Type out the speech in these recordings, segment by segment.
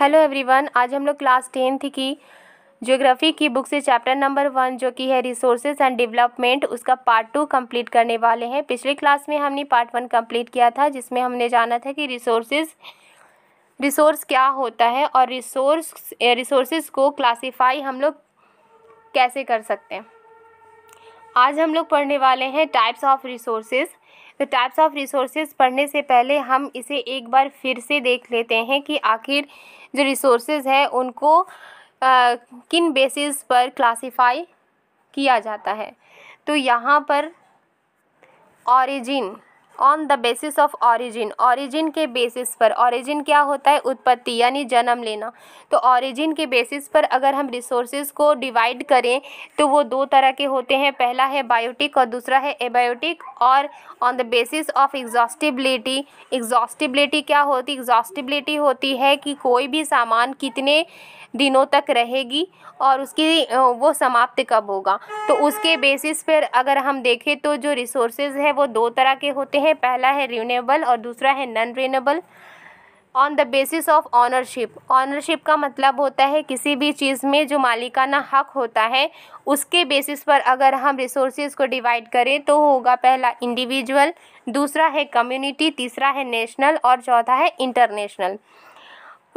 Hello everyone आज हम लोग क्लास टेंथ की ज्योग्राफी की बुक से चैप्टर नंबर वन जो कि है रिसोर्सेज एंड डेवलपमेंट उसका पार्ट टू कंप्लीट करने वाले हैं पिछले क्लास में हमने पार्ट वन कंप्लीट किया था जिसमें हमने जाना था कि रिसोर्सेज रिसोर्स क्या होता है और रिसोर्स रिसोर्सेज को क्लासीफाई हम लोग कैसे कर सकते हैं आज हम लोग पढ़ने वाले हैं टाइप्स ऑफ रिसोर्सेज तो टाइप्स ऑफ रिसोर्सेज पढ़ने से पहले हम इसे एक बार फिर से देख लेते हैं कि आखिर जो रिसोर्सेज हैं उनको आ, किन बेसिस पर क्लासिफाई किया जाता है तो यहाँ पर origin on the basis of origin origin के बेसिस पर ऑरिजिन क्या होता है उत्पत्ति यानी जन्म लेना तो ऑरिजिन के बेसिस पर अगर हम रिसोर्सेज को डिवाइड करें तो वो दो तरह के होते हैं पहला है बायोटिक और दूसरा है एबायोटिक और on the basis of exhaustibility exhaustibility क्या होती एग्जॉस्टिबिलिटी होती है कि कोई भी सामान कितने दिनों तक रहेगी और उसकी वो समाप्त कब होगा तो उसके बेसिस पर अगर हम देखें तो जो रिसोर्सेज है वो दो तरह के होते हैं है पहला है रीनेबल और दूसरा है non renewable on the basis of ownership ownership का मतलब होता है किसी भी चीज़ में जो मालिकाना हक होता है उसके बेसिस पर अगर हम रिसोर्सेज को डिवाइड करें तो होगा पहला इंडिविजुअल दूसरा है कम्युनिटी तीसरा है नेशनल और चौथा है इंटरनेशनल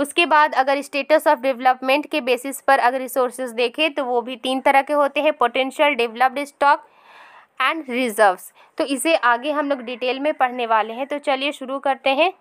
उसके बाद अगर स्टेटस ऑफ डेवलपमेंट के बेसिस पर अगर रिसोर्सेज देखें तो वो भी तीन तरह के होते हैं potential developed stock and reserves तो इसे आगे हम लोग डिटेल में पढ़ने वाले हैं तो चलिए शुरू करते हैं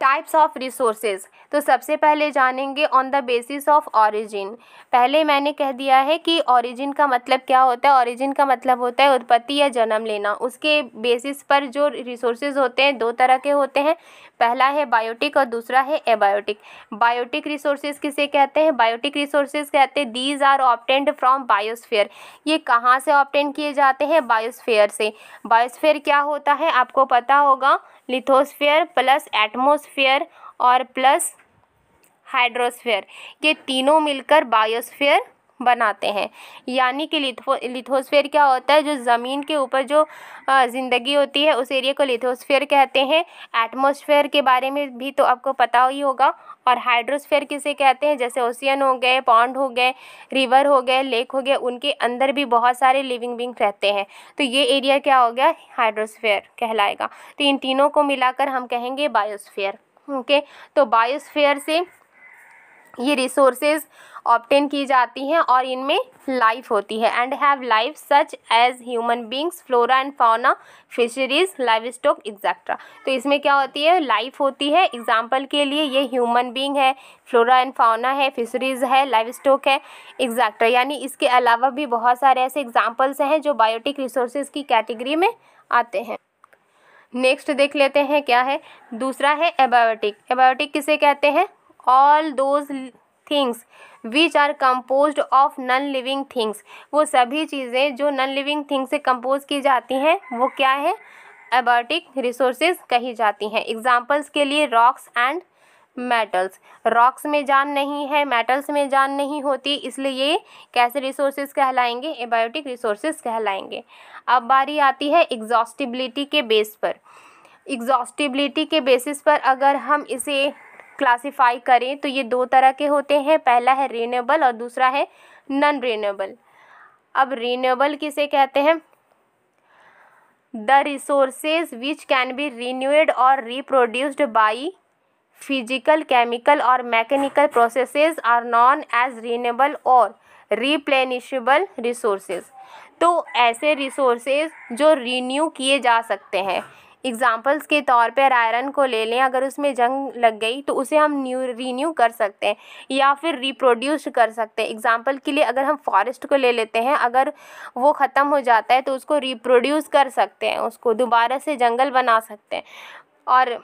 टाइप्स ऑफ रिसोर्सेज तो सबसे पहले जानेंगे on the basis of origin पहले मैंने कह दिया है कि ऑरिजिन का मतलब क्या होता है ऑरिजिन का मतलब होता है उत्पत्ति या जन्म लेना उसके बेसिस पर जो रिसोर्सेज होते हैं दो तरह के होते हैं पहला है बायोटिक और दूसरा है एबायोटिक बायोटिक रिसोर्सेज किसे कहते हैं बायोटिक रिसोर्सेज कहते हैं these are obtained from biosphere ये कहाँ से ऑप्टेंड किए जाते हैं बायोस्फेयर से बायोस्फेयर क्या होता है आपको पता होगा लिथोस्फेयर प्लस एटमोसफेयर और प्लस हाइड्रोस्फेयर ये तीनों मिलकर बायोस्फेयर बनाते हैं यानी कि लिथो लिथोस्फेयर क्या होता है जो ज़मीन के ऊपर जो ज़िंदगी होती है उस एरिया को लिथोस्फेयर कहते हैं एटमोसफेयर के बारे में भी तो आपको पता ही होगा और हाइड्रोस्फेयर किसे कहते हैं जैसे ओशियन हो गए पॉन्ड हो गए रिवर हो गए लेक हो गए उनके अंदर भी बहुत सारे लिविंग बिंग रहते हैं तो ये एरिया क्या हो गया हाइड्रोस्फेयर कहलाएगा तो इन तीनों को मिलाकर हम कहेंगे बायोस्फेयर ओके okay? तो बायोस्फेयर से ये रिसोर्सेज ऑप्टेन की जाती हैं और इनमें लाइफ होती है and have life such as human beings flora and fauna fisheries livestock etcetera तो इसमें क्या होती है लाइफ होती है एग्जाम्पल के लिए ये ह्यूमन बींग है फ्लोरा एंड फाउना है फिशरीज है लाइव स्टॉक है एग्जैक्ट्रा यानी इसके अलावा भी बहुत सारे ऐसे एग्जाम्पल्स हैं जो बायोटिक रिसोर्सेज की कैटेगरी में आते हैं नेक्स्ट देख लेते हैं क्या है दूसरा है एबायोटिक एबायोटिक किसे कहते हैं all those things which are compose of non living things वो सभी चीज़ें जो नॉन लिविंग थिंग्स से कम्पोज की जाती हैं वो क्या है एबायोटिक रिसोर्सेज कही जाती हैं एग्जाम्पल्स के लिए रॉक्स एंड मेटल्स रॉक्स में जान नहीं है मेटल्स में जान नहीं होती इसलिए ये कैसे रिसोर्सेज कहलाएंगे एबायोटिक रिसोर्सेज कहलाएंगे अब बारी आती है एग्जॉस्टिबिलिटी के बेस पर एग्जॉस्टिबिलिटी के बेसिस पर अगर हम इसे क्लासीफाई करें तो ये दो तरह के होते हैं पहला है रीनेबल और दूसरा है नॉन रीनेबल अब रीनेबल किसे कहते हैं the resources which can be renewed और रिप्रोड्यूस्ड बाई फिजिकल केमिकल और mechanical processes are known as renewable और रिप्लेनिशबल रिसोर्सेज तो ऐसे रिसोर्सेज जो रीन्यू किए जा सकते हैं एग्ज़ाम्पल्स के तौर पर आयरन को ले लें अगर उसमें जंग लग गई तो उसे हम न्यू रीन्यू कर सकते हैं या फिर रिप्रोड्यूस कर सकते हैं एग्ज़ाम्पल के लिए अगर हम फॉरेस्ट को ले लेते हैं अगर वो ख़त्म हो जाता है तो उसको रिप्रोड्यूस कर सकते हैं उसको दोबारा से जंगल बना सकते हैं और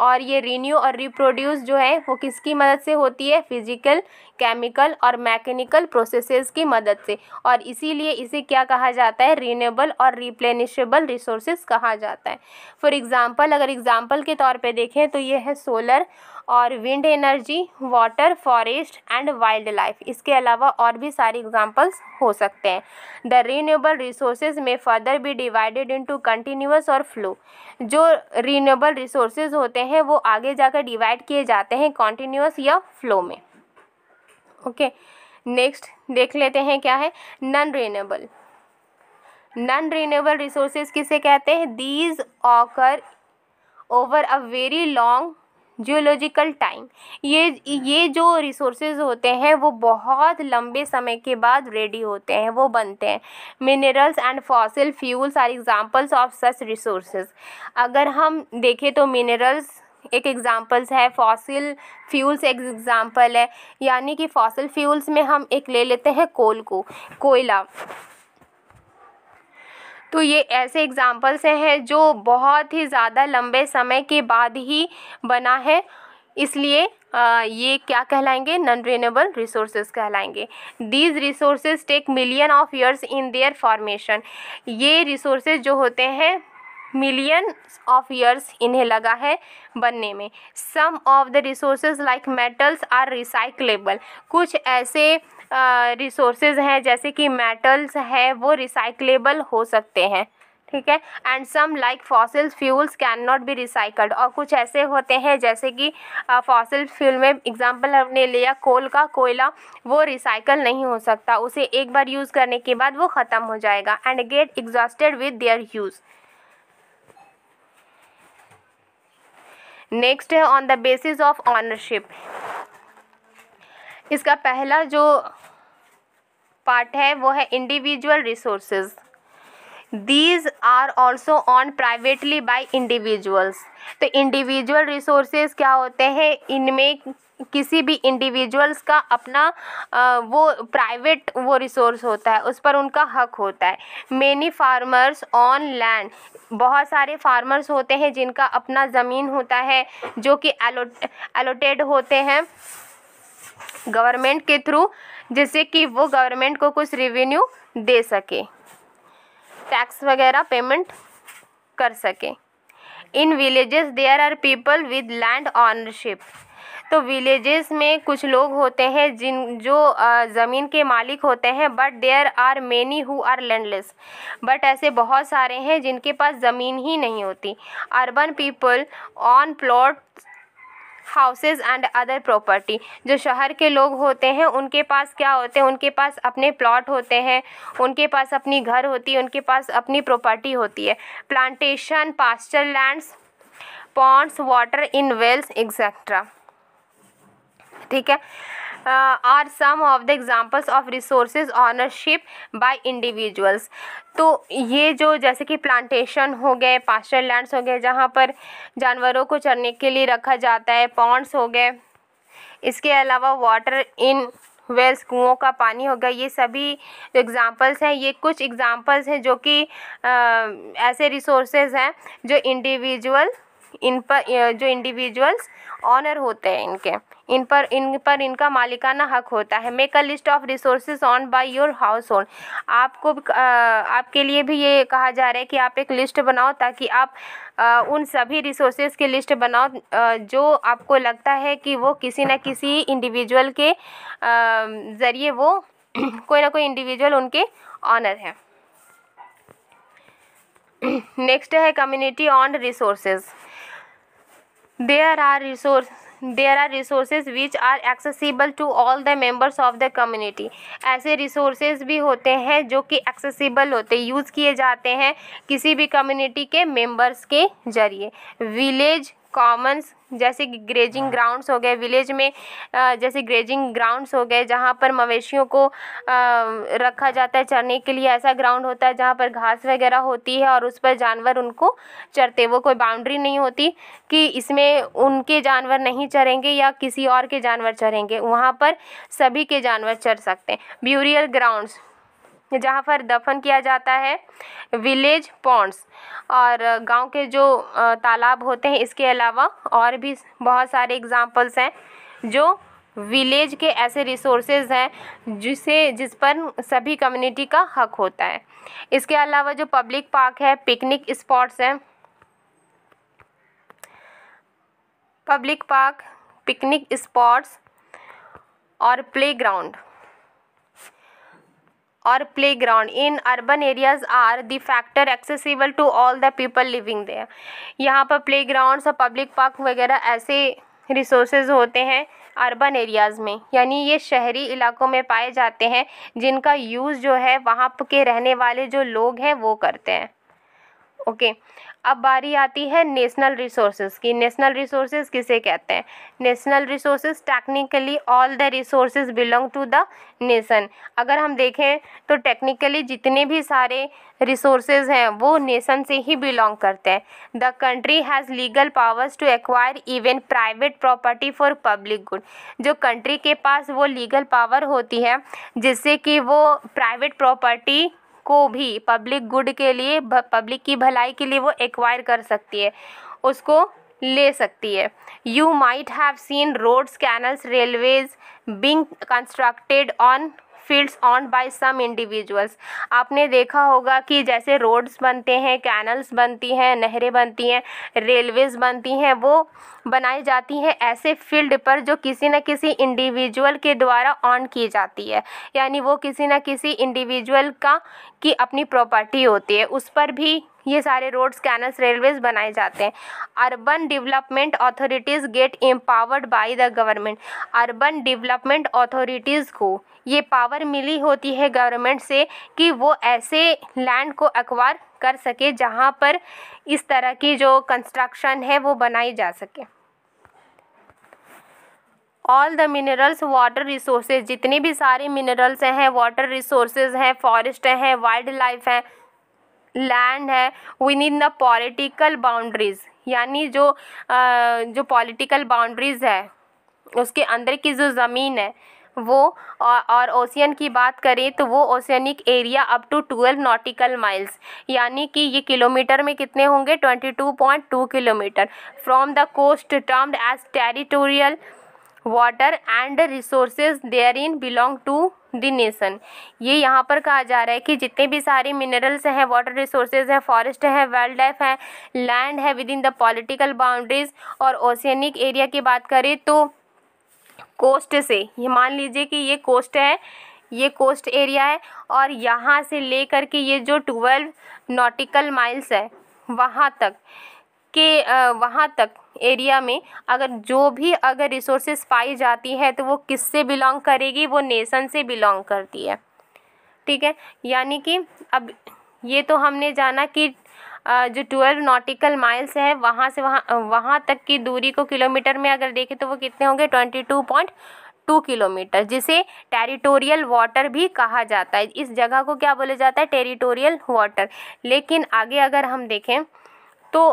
और ये रीन्यू और रिप्रोड्यूस जो है वो किसकी मदद से होती है फिजिकल केमिकल और मैकेनिकल प्रोसेसेस की मदद से और इसीलिए इसे क्या कहा जाता है रीनेबल और रिप्लेनिशेबल रिसोर्सेज कहा जाता है फॉर एग्ज़ाम्पल अगर एग्ज़ाम्पल के तौर पे देखें तो ये है सोलर और wind energy water forest and wildlife इसके अलावा और भी सारी एग्जाम्पल्स हो सकते हैं द रीन्यूएबल रिसोर्सेज में फर्दर भी डिवाइडेड इनटू कंटिन्यूस और फ्लो जो रीन्यूएबल रिसोर्सेज होते हैं वो आगे जाकर डिवाइड किए जाते हैं कॉन्टीन्यूस या फ्लो में ओके okay. नेक्स्ट देख लेते हैं क्या है non renewable non renewable resources किसे कहते हैं these occur over a very long geological time ये ये जो रिसोर्सेज होते हैं वो बहुत लंबे समय के बाद रेडी होते हैं वो बनते हैं minerals and fossil fuels are examples of such resources अगर हम देखें तो मिनरल्स एक एग्ज़ाम्पल्स है फॉसिल फ्यूल्स एक एग्ज़ाम्पल है यानी कि फॉसिल फ्यूल्स में हम एक ले लेते हैं कोल को कोयला तो ये ऐसे एग्ज़ाम्पल्स हैं जो बहुत ही ज़्यादा लंबे समय के बाद ही बना है इसलिए ये क्या कहलाएंगे नॉन रिनेबल रिसोर्सेज कहलाएंगे these resources take million of years in their formation ये रिसोर्सेज जो होते हैं मिलियन ऑफ ईयर्स इन्हें लगा है बनने में some of the resources like metals are recyclable कुछ ऐसे रिसोर्सेज हैं जैसे कि मेटल्स है वो रिसाइकलेबल हो सकते हैं ठीक है and some like fossil fuels can not be recycled और कुछ ऐसे होते हैं जैसे कि फॉसिल फ्यूल में एग्जांपल हमने लिया कोल का कोयला वो रिसाइकल नहीं हो सकता उसे एक बार यूज़ करने के बाद वो ख़त्म हो जाएगा and get exhausted with their use next है on the basis of ownership इसका पहला जो पार्ट है वो है individual resources these are also owned privately by individuals तो इंडिविजुअल रिसोर्सेज क्या होते हैं इनमें किसी भी इंडिविजुअल्स का अपना वो प्राइवेट वो रिसोर्स होता है उस पर उनका हक होता है मेनी फार्मर्स ऑन लैंड बहुत सारे फार्मर्स होते हैं जिनका अपना ज़मीन होता है जो कि एलोटेड होते हैं गवर्नमेंट के थ्रू जिससे कि वो गवर्नमेंट को कुछ रिवेन्यू दे सके टैक्स वगैरह पेमेंट कर सके in villages there are people with land ownership तो विलेजेस में कुछ लोग होते हैं जिन जो ज़मीन के मालिक होते हैं but there are many who are landless but ऐसे बहुत सारे हैं जिनके पास ज़मीन ही नहीं होती urban people own plot houses and other property जो शहर के लोग होते हैं उनके पास क्या होते हैं उनके पास अपने प्लॉट होते हैं उनके पास अपनी घर होती है उनके पास अपनी प्रॉपर्टी होती है plantation pasture lands ponds water in wells etcetera ठीक है are some of the examples of resources ownership by individuals तो ये जो जैसे कि प्लांटेशन हो गए पास्टर लैंड्स हो गए जहाँ पर जानवरों को चरने के लिए रखा जाता है पॉन्ड्स हो गए इसके अलावा वाटर इन वेल्स कुओं का पानी हो गया ये सभी एग्ज़ाम्पल्स हैं ये कुछ एग्ज़ाम्पल्स हैं जो कि uh, ऐसे रिसोर्सेज हैं जो इंडिविजुअल इन पर जो इंडिविजुअल्स ऑनर होते हैं इनके इन पर इन पर इनका मालिकाना हक होता है make a list of resource owned by your household आपको आपके लिए भी ये कहा जा रहा है कि आप एक लिस्ट बनाओ ताकि आप आ, उन सभी रिसोर्सेज की लिस्ट बनाओ आ, जो आपको लगता है कि वो किसी ना किसी इंडिविजुअल के ज़रिए वो कोई ना कोई इंडिविजुअल उनके ऑनर है नेक्स्ट है community owned resources there are resource there are resources which are accessible to all the members of the community ऐसे रिसोर्सेज भी होते हैं जो कि एक्सेसिबल होते यूज़ किए जाते हैं किसी भी कम्युनिटी के मेम्बर्स के जरिए विलेज कॉमन्स जैसे कि ग्रेजिंग ग्राउंड्स हाँ। हो गए विलेज में जैसे ग्रेजिंग ग्राउंड्स हो गए जहाँ पर मवेशियों को रखा जाता है चरने के लिए ऐसा ग्राउंड होता है जहाँ पर घास वगैरह होती है और उस पर जानवर उनको चरते वो कोई बाउंड्री नहीं होती कि इसमें उनके जानवर नहीं चरेंगे या किसी और के जानवर चरेंगे वहाँ पर सभी के जानवर चर सकते हैं ब्यूरियल ग्राउंड्स जहाँ पर दफन किया जाता है विलेज पॉन्ड्स और गांव के जो तालाब होते हैं इसके अलावा और भी बहुत सारे एग्जाम्पल्स हैं जो विलेज के ऐसे रिसोर्सेज हैं जिसे जिस पर सभी कम्युनिटी का हक होता है इसके अलावा जो पब्लिक पार्क है पिकनिक स्पॉट्स हैं पब्लिक पार्क पिकनिक स्पॉट्स और playground or playground in urban areas are the factor accessible to all the people living there यहाँ पर playgrounds और public park वगैरह ऐसे रिसोर्सेज होते हैं अर्बन एरियाज़ में यानी ये शहरी इलाकों में पाए जाते हैं जिनका यूज़ जो है वहाँ के रहने वाले जो लोग हैं वो करते हैं ओके अब बारी आती है नेशनल रिसोर्सेज की नेशनल रिसोर्सेज किसे कहते हैं national resources technically all the resources belong to the nation अगर हम देखें तो टेक्निकली जितने भी सारे रिसोर्सेज हैं वो नेशन से ही बिलोंग करते हैं the country has legal powers to acquire even private property for public good जो कंट्री के पास वो लीगल पावर होती है जिससे कि वो प्राइवेट प्रॉपर्टी को भी पब्लिक गुड के लिए पब्लिक की भलाई के लिए वो एक्वायर कर सकती है उसको ले सकती है you might have seen roads canals railways being constructed on fields owned by some individuals आपने देखा होगा कि जैसे रोड्स बनते हैं कैनल्स बनती हैं नहरें बनती हैं रेलवेज़ बनती हैं वो बनाई जाती हैं ऐसे फील्ड पर जो किसी न किसी इंडिविजुअल के द्वारा ऑन की जाती है यानी वो किसी न किसी इंडिविजुअल का की अपनी प्रॉपर्टी होती है उस पर भी ये सारे रोड्स कैनल्स रेलवेज बनाए जाते हैं urban development authorities get empowered by the government urban development authorities को ये पावर मिली होती है गवर्नमेंट से कि वो ऐसे लैंड को अक्वायर कर सके जहाँ पर इस तरह की जो कंस्ट्रक्शन है वो बनाई जा सके all the minerals water resources जितने भी सारे मिनरल्स हैं वाटर रिसोर्सेज हैं फॉरेस्ट हैं वाइल्ड लाइफ हैं लैंड है within the political boundaries यानी जो आ, जो पॉलिटिकल बाउंड्रीज है उसके अंदर की जो ज़मीन है वो और, और ओशियन की बात करें तो वो oceanic area up to twelve nautical miles यानी कि ये किलोमीटर में कितने होंगे twenty two point two kilometre from the coast termed as territorial water and resources therein belong to the nation ये यहाँ पर कहा जा रहा है कि जितने भी सारे मिनरल्स हैं वाटर रिसोर्सेज हैं फॉरेस्ट हैं वाइल्ड लाइफ है लैंड है within the political boundaries और ओशियनिक एरिया की बात करें तो कोस्ट से ये मान लीजिए कि ये कोस्ट है ये कोस्ट एरिया है और यहाँ से लेकर के ये जो ट्वेल्व नॉटिकल माइल्स है वहाँ तक के वहाँ तक एरिया में अगर जो भी अगर रिसोर्सेस पाई जाती है तो वो किससे बिलोंग करेगी वो नेसन से बिलोंग करती है ठीक है यानी कि अब ये तो हमने जाना कि जो ट्वेल्व नॉटिकल माइल्स है वहाँ से वहाँ वहाँ तक की दूरी को किलोमीटर में अगर देखें तो वो कितने होंगे twenty two point two kilometre जिसे टेरिटोरियल वाटर भी कहा जाता है इस जगह को क्या बोला जाता है टेरिटोरियल वाटर लेकिन आगे अगर हम देखें तो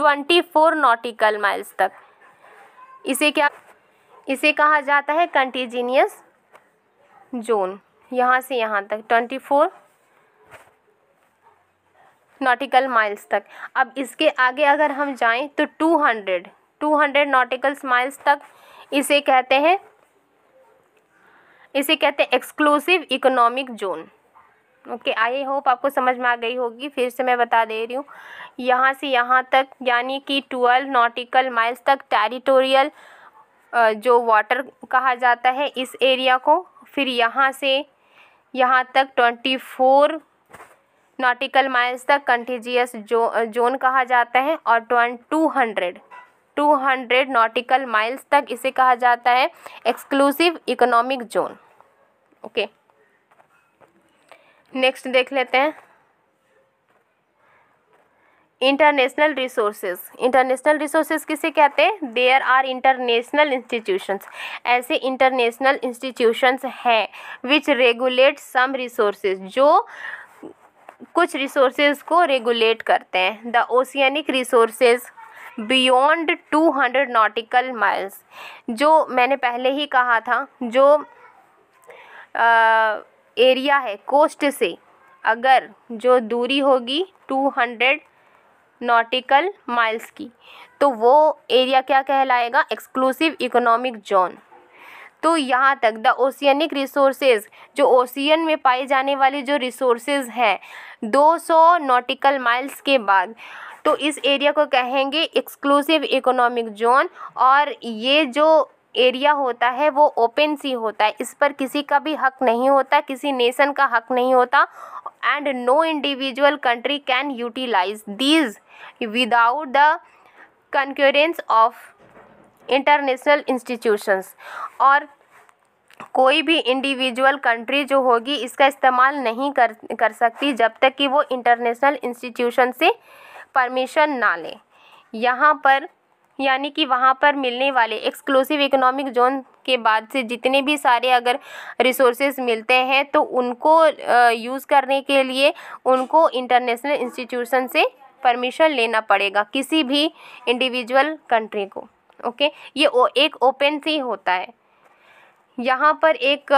ट्वेंटी फोर नॉटिकल माइल्स तक इसे क्या इसे कहा जाता है कंटीजीनियस जोन यहाँ से यहाँ तक ट्वेंटी फोर नॉटिकल माइल्स तक अब इसके आगे अगर हम जाएं तो two hundred two hundred nautical miles तक इसे कहते हैं इसे कहते हैं exclusive economic zone okay I hope आपको समझ में आ गई होगी फिर से मैं बता दे रही हूँ यहाँ से यहाँ तक यानी कि ट्वेल्व नॉटिकल माइल्स तक टेरिटोरियल जो वाटर कहा जाता है इस एरिया को फिर यहाँ से यहाँ तक ट्वेंटी फोर नॉटिकल माइल्स तक कंटीजियस जो जोन कहा जाता है और twenty two hundred two hundred nautical miles तक इसे कहा जाता है exclusive economic zone okay okay. Next देख लेते हैं इंटरनेशनल रिसोर्सेज इंटरनेशनल रिसोर्सेज किसे कहते हैं देयर आर इंटरनेशनल इंस्टीट्यूशंस ऐसे इंटरनेशनल इंस्टीट्यूशंस हैं विच रेगुलेट सम रिसोर्सेज जो कुछ रिसोर्सेज को रेगुलेट करते हैं the oceanic resources beyond two hundred nautical miles जो मैंने पहले ही कहा था जो आ, एरिया है कोस्ट से अगर जो दूरी होगी टू हंड्रेड नॉटिकल माइल्स की तो वो एरिया क्या कहलाएगा एक्सक्लूसिव इकोनॉमिक जोन तो यहाँ तक द ओशियनिक रिसोर्सेज जो ओशियन में पाए जाने वाले जो रिसोर्सेज हैं 200 नॉटिकल माइल्स के बाद तो इस एरिया को कहेंगे एक्सक्लूसिव इकोनॉमिक जोन और ये जो एरिया होता है वो ओपन सी होता है इस पर किसी का भी हक नहीं होता किसी नेशन का हक नहीं होता and no individual country can utilise these without the concurrence of international institutions और कोई भी इंडिविजुअल कंट्री जो होगी इसका इस्तेमाल नहीं कर कर सकती जब तक कि वो इंटरनेशनल इंस्टीट्यूशन से परमिशन ना ले यहाँ पर यानी कि वहाँ पर मिलने वाले एक्सक्लूसिव इकोनॉमिक जोन के बाद से जितने भी सारे अगर रिसोर्सेज मिलते हैं तो उनको यूज़ करने के लिए उनको इंटरनेशनल इंस्टीट्यूशन से परमिशन लेना पड़ेगा किसी भी इंडिविजुअल कंट्री को ओके ये ओ, एक ओपन सी होता है यहाँ पर एक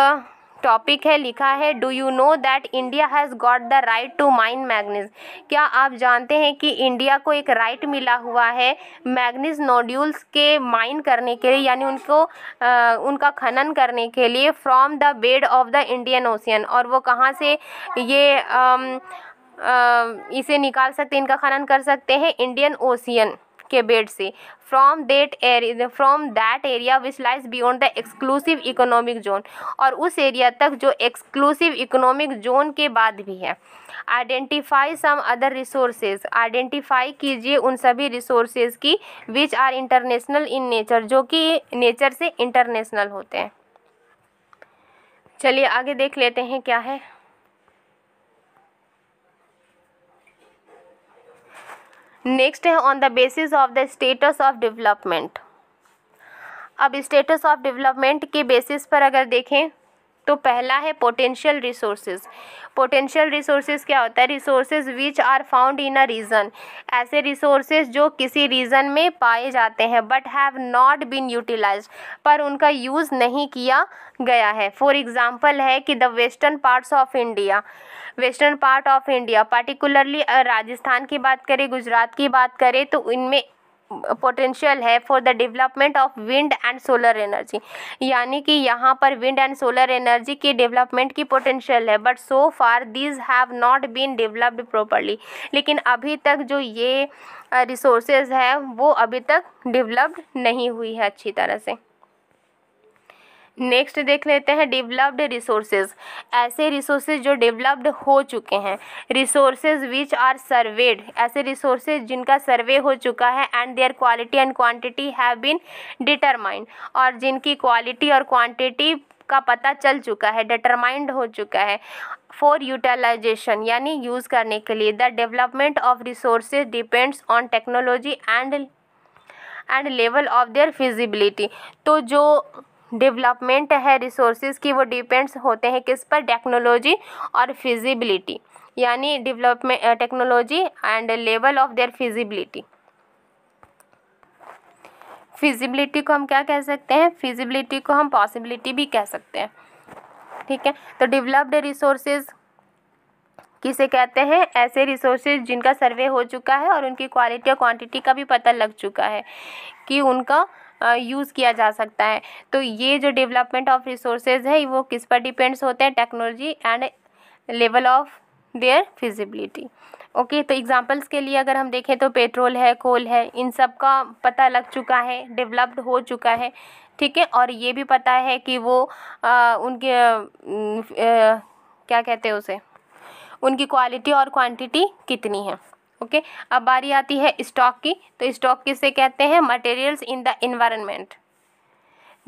टॉपिक है लिखा है do you know that India has got the right to mine manganese क्या आप जानते हैं कि इंडिया को एक राइट मिला हुआ है मैग्नीज नोड्यूल्स के माइन करने के लिए यानी उनको आ, उनका खनन करने के लिए from the bed of the Indian Ocean और वो कहाँ से ये आ, आ, इसे निकाल सकते इनका खनन कर सकते हैं इंडियन ओशियन के बेड से from that area from that area which lies beyond the exclusive economic zone और उस एरिया तक जो एक्सक्लूसिव इकोनॉमिक जोन के बाद भी है identify some other resources identify कीजिए उन सभी रिसोर्सेज की which are international in nature जो कि नेचर से इंटरनेशनल होते हैं चलिए आगे देख लेते हैं क्या है नेक्स्ट है on the basis of the status of development अब स्टेटस ऑफ डेवलपमेंट के बेसिस पर अगर देखें तो पहला है पोटेंशियल रिसोर्सेज पोटेंशियल रिसोर्सेज क्या होता है resources which are found in a region ऐसे रिसोर्सेज जो किसी रीज़न में पाए जाते हैं but have not been utilise पर उनका यूज़ नहीं किया गया है फॉर एग्ज़ाम्पल है कि the western parts of India western part of India particularly Rajasthan की बात करें गुजरात की बात करें तो इनमें पोटेंशियल है for the development of wind and solar energy यानी कि यहाँ पर विंड एंड सोलर एनर्जी की डेवलपमेंट की पोटेंशियल है but so far this have not been developed properly लेकिन अभी तक जो ये रिसोर्सेज है वो अभी तक डेवलप्ड नहीं हुई है अच्छी तरह से नेक्स्ट देख लेते हैं डेवलप्ड रिसोर्सेज ऐसे रिसोर्सेज जो डेवलप्ड हो चुके हैं रिसोर्सेज विच आर सर्वेड ऐसे रिसोर्सेज जिनका सर्वे हो चुका है and their quality and quantity have been determined और जिनकी क्वालिटी और क्वांटिटी का पता चल चुका है डिटरमाइंड हो चुका है फॉर यूटिलाइजेशन यानी यूज़ करने के लिए the development of resources depends on technology and and level of their feasibility तो जो डेवलपमेंट है रिसोर्सेज की वो डिपेंड्स होते हैं किस पर टेक्नोलॉजी और फिजिबिलिटी यानी development technology and level of their feasibility feasibility को हम क्या कह सकते हैं फिजिबिलिटी को हम पॉसिबिलिटी भी कह सकते हैं ठीक है तो डेवलप्ड रिसोर्सेज किसे कहते हैं ऐसे रिसोर्सेज जिनका सर्वे हो चुका है और उनकी क्वालिटी और क्वांटिटी का भी पता लग चुका है कि उनका यूज़ किया जा सकता है तो ये जो डेवलपमेंट ऑफ रिसोर्सेज है वो किस पर डिपेंड्स होते हैं technology and level of their feasibility okay तो एग्जांपल्स के लिए अगर हम देखें तो पेट्रोल है कोल है इन सब का पता लग चुका है डेवलप्ड हो चुका है ठीक है और ये भी पता है कि वो आ, उनके आ, क्या कहते हैं उसे उनकी क्वालिटी और क्वांटिटी कितनी है ओके अब बारी आती है स्टॉक की तो स्टॉक किसे कहते हैं मटेरियल्स इन द इन्वायरमेंट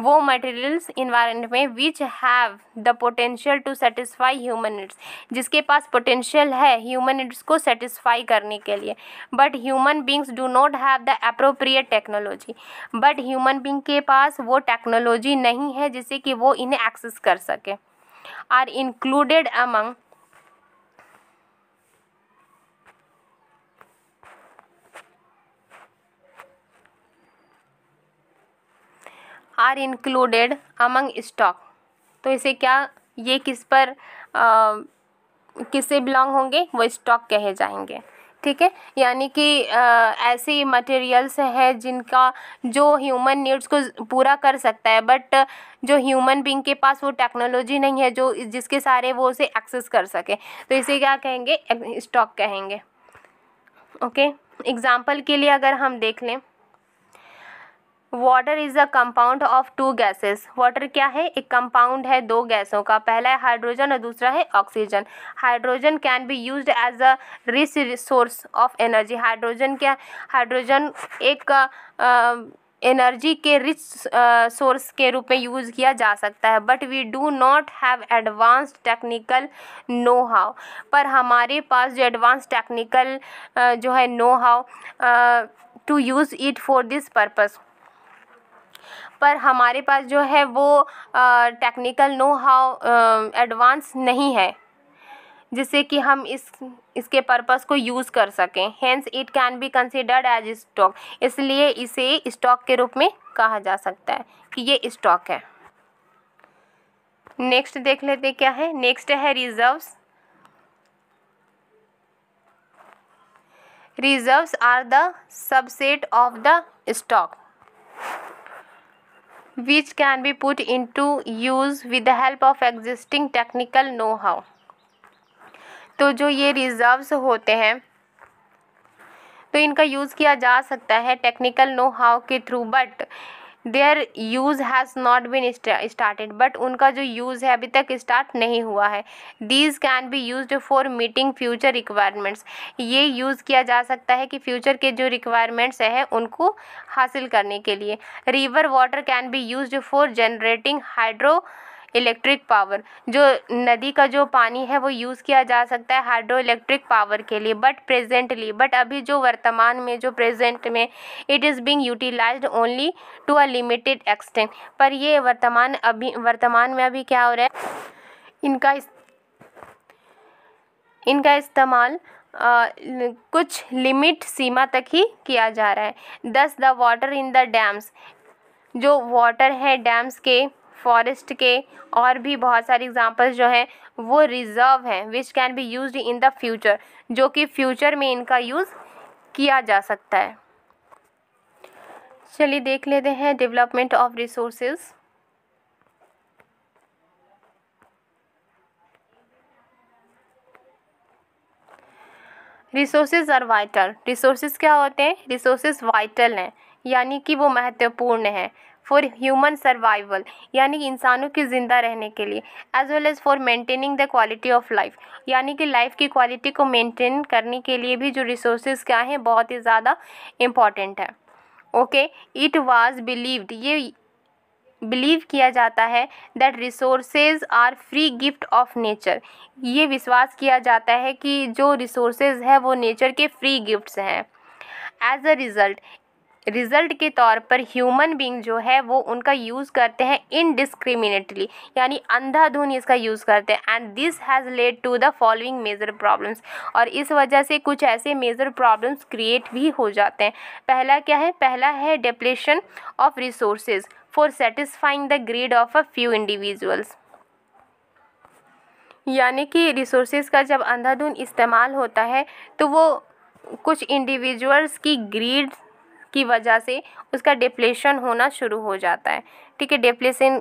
वो मटेरियल्स इन्वायरमेंट में which have the potential to satisfy human needs जिसके पास पोटेंशियल है ह्यूमन नीड्स को सेटिस्फाई करने के लिए but human beings do not have the appropriate technology but human being के पास वो टेक्नोलॉजी नहीं है जिससे कि वो इन्हें एक्सेस कर सके are included among are included among stock तो इसे क्या ये किस पर किससे बिलोंग होंगे वो स्टॉक कहे जाएंगे ठीक है यानी कि ऐसे मटेरियल्स हैं जिनका जो ह्यूमन नीड्स को पूरा कर सकता है बट जो ह्यूमन बींग के पास वो टेक्नोलॉजी नहीं है जो जिसके सारे वो उसे एक्सेस कर सके तो इसे क्या कहेंगे स्टॉक कहेंगे ओके एग्जांपल एग्ज़ाम्पल के लिए अगर हम देख लें water is a compound of two gases water क्या है एक कंपाउंड है दो गैसों का पहला है हाइड्रोजन और दूसरा है oxygen hydrogen can be use as a rich resource of energy hydrogen क्या हाइड्रोजन एक एनर्जी के रिच सोर्स के रूप में यूज़ किया जा सकता है but we do not have advance technical know how पर हमारे पास जो एडवांस टेक्निकल जो है know how to use it for this purpose पर हमारे पास जो है वो टेक्निकल नो हाउ एडवांस नहीं है जिससे कि हम इस इसके पर्पस को यूज़ कर सकें hence it can be considered as stock इसलिए इसे स्टॉक के रूप में कहा जा सकता है कि ये स्टॉक है नेक्स्ट देख लेते क्या है नेक्स्ट है reserves reserves are the subset of the stock which can be put into use with the help of existing technical know-how तो जो ये रिजर्व्स होते हैं तो इनका यूज़ किया जा सकता है टेक्निकल नो हाउ के through but their use has not been started but उनका जो यूज़ है अभी तक स्टार्ट नहीं हुआ है these can be use for meeting future requirements ये यूज़ किया जा सकता है कि फ्यूचर के जो रिक्वायरमेंट्स है उनको हासिल करने के लिए river water can be use for generating hydroelectric power जो नदी का जो पानी है वो यूज़ किया जा सकता है हाइड्रो इलेक्ट्रिक पावर के लिए बट प्रेजेंटली बट अभी जो वर्तमान में जो प्रेजेंट में it is being utilised only to a limited extent पर ये वर्तमान अभी वर्तमान में अभी क्या हो रहा है इनका इस, इनका इस्तेमाल Uh, कुछ लिमिट सीमा तक ही किया जा रहा है thus the water in the dams जो वाटर है डैम्स के फॉरेस्ट के और भी बहुत सारे एग्जांपल्स जो हैं वो रिज़र्व हैं which can be use in the future जो कि फ्यूचर में इनका यूज़ किया जा सकता है चलिए देख लेते हैं development of resources resources are vital resources क्या होते हैं रिसोर्सेज वाइटल हैं यानी कि वो महत्वपूर्ण हैं फॉर ह्यूमन सर्वाइवल यानी कि इंसानों के ज़िंदा रहने के लिए as well as for maintaining the quality of life यानी कि लाइफ की क्वालिटी को मेंटेन करने के लिए भी जो रिसोर्स क्या हैं बहुत ही ज़्यादा इम्पॉर्टेंट है ओके इट वाज बिलीव्ड ये बिलीव किया जाता है that resources are free gift of nature ये विश्वास किया जाता है कि जो रिसोर्सेज है वो नेचर के फ्री गिफ्ट्स हैं एज अ रिज़ल्ट रिज़ल्ट के तौर पर ह्यूमन बींग जो है वो उनका यूज़ करते हैं इनडिस्क्रिमिनेटली यानी अंधाधुन इसका यूज़ करते हैं and this has led to the following major problems और इस वजह से कुछ ऐसे मेजर प्रॉब्लम्स क्रिएट भी हो जाते हैं पहला क्या है पहला है depletion of resource for satisfying the greed of a few individuals यानी कि रिसोर्सेज का जब अंधाधुन इस्तेमाल होता है तो वो कुछ इंडिविजुअल्स की ग्रीड की वजह से उसका डिप्लेशन होना शुरू हो जाता है ठीक है डिप्लेशन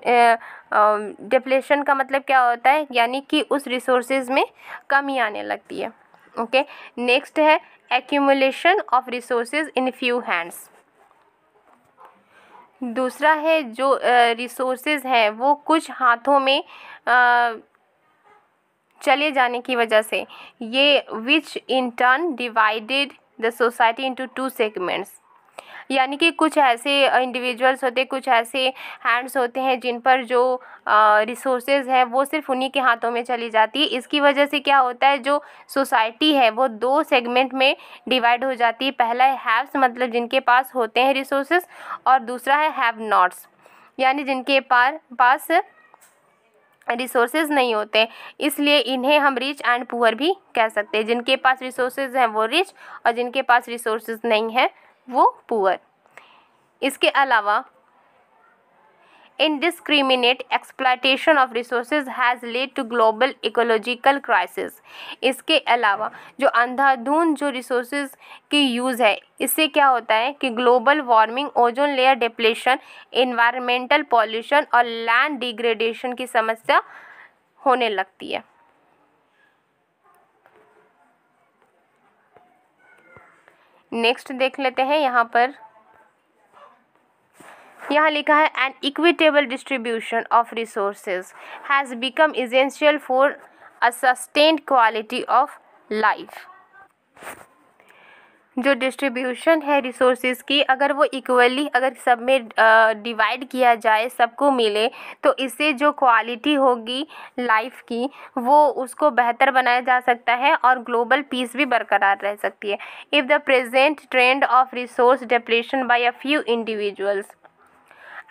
डिप्लेशन का मतलब क्या होता है यानी कि उस रिसोर्स में कमी आने लगती है ओके नेक्स्ट है accumulation of resource in few hands दूसरा है जो रिसोर्स हैं वो कुछ हाथों में आ, चले जाने की वजह से ये which in turn divided the society into two segments यानी कि कुछ ऐसे इंडिविजुअल्स होते कुछ ऐसे हैंड्स होते हैं जिन पर जो रिसोर्सेज हैं वो सिर्फ उन्हीं के हाथों में चली जाती है इसकी वजह से क्या होता है जो सोसाइटी है वो दो सेगमेंट में डिवाइड हो जाती है पहला है हैव्स मतलब जिनके पास होते हैं रिसोर्सेज और दूसरा है हैव नॉट्स यानी जिनके पार पास रिसोर्सेज नहीं होते इसलिए इन्हें हम रिच एंड पुअर भी कह सकते हैं जिनके पास रिसोर्सेज हैं वो रिच और जिनके पास रिसोर्सेज नहीं हैं वो पुअर इसके अलावा indiscriminate exploitation of resource has led to global ecological crisis इसके अलावा जो अंधाधुंध जो रिसोर्स की यूज़ है इससे क्या होता है कि global warming ozone layer depletion environmental pollution और लैंड डिग्रेडेशन की समस्या होने लगती है नेक्स्ट देख लेते हैं यहाँ पर यहाँ लिखा है an equitable distribution of resources has become essential for a sustained quality of life जो डिस्ट्रीब्यूशन है रिसोर्सेज की अगर वो इक्वली अगर सब में डिवाइड किया जाए सबको मिले तो इससे जो क्वालिटी होगी लाइफ की वो उसको बेहतर बनाया जा सकता है और ग्लोबल पीस भी बरकरार रह सकती है if the present trend of resource depletion by a few individuals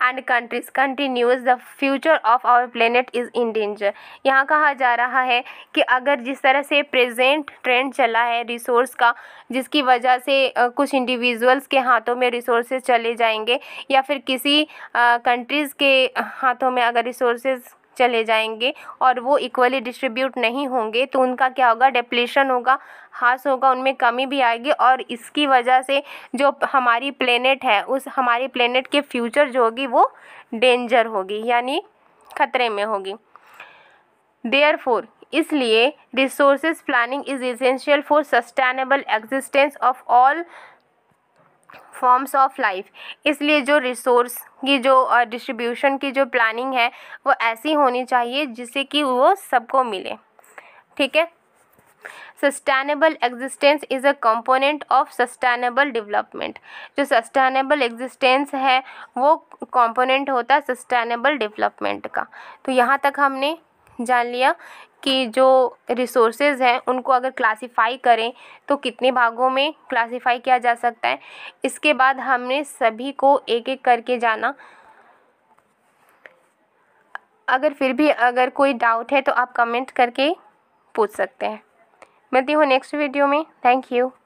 and countries continues the future of our planet is in danger यहाँ कहा जा रहा है कि अगर जिस तरह से प्रेजेंट ट्रेंड चला है रिसोर्स का जिसकी वजह से कुछ इंडिविजुअल्स के हाथों में रिसोर्सेज चले जाएंगे या फिर किसी कंट्रीज़ के हाथों में अगर रिसोर्सेज चले जाएंगे और वो इक्वली डिस्ट्रीब्यूट नहीं होंगे तो उनका क्या होगा डिप्लेशन होगा हास होगा उनमें कमी भी आएगी और इसकी वजह से जो हमारी प्लेनेट है उस हमारी प्लेनेट के फ्यूचर जो होगी वो डेंजर होगी यानी खतरे में होगी देयर फोर इसलिए resources planning is essential for sustainable existence of all forms of life इसलिए जो रिसोर्स की जो डिस्ट्रीब्यूशन की जो प्लानिंग है वो ऐसी होनी चाहिए जिससे कि वो सबको मिले ठीक है sustainable existence is a component of sustainable development जो सस्टेनेबल एग्जिस्टेंस है वो कंपोनेंट होता है सस्टेनेबल डेवलपमेंट का तो यहाँ तक हमने जान लिया कि जो रिसोर्सेज हैं उनको अगर क्लासिफ़ाई करें तो कितने भागों में क्लासिफ़ाई किया जा सकता है इसके बाद हमने सभी को एक एक करके जाना अगर फिर भी अगर कोई डाउट है तो आप कमेंट करके पूछ सकते हैं मिलती हूँ नेक्स्ट वीडियो में थैंक यू